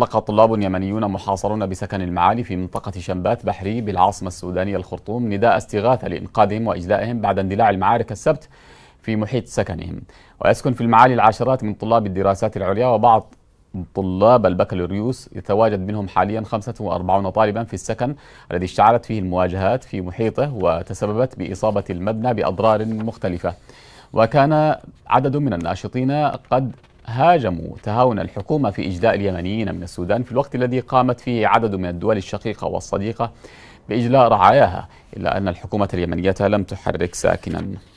أطلق طلاب يمنيون محاصرون بسكن المعالي في منطقة شنبات بحري بالعاصمة السودانية الخرطوم نداء استغاثة لإنقاذهم وإجلائهم بعد اندلاع المعارك السبت في محيط سكنهم ويسكن في المعالي العشرات من طلاب الدراسات العليا وبعض طلاب البكالوريوس يتواجد منهم حاليا 45 طالبا في السكن الذي اشتعلت فيه المواجهات في محيطه وتسببت بإصابة المبنى بأضرار مختلفة وكان عدد من الناشطين قد هاجموا تهاون الحكومة في إجلاء اليمنيين من السودان في الوقت الذي قامت فيه عدد من الدول الشقيقة والصديقة بإجلاء رعاياها إلا أن الحكومة اليمنية لم تحرك ساكنا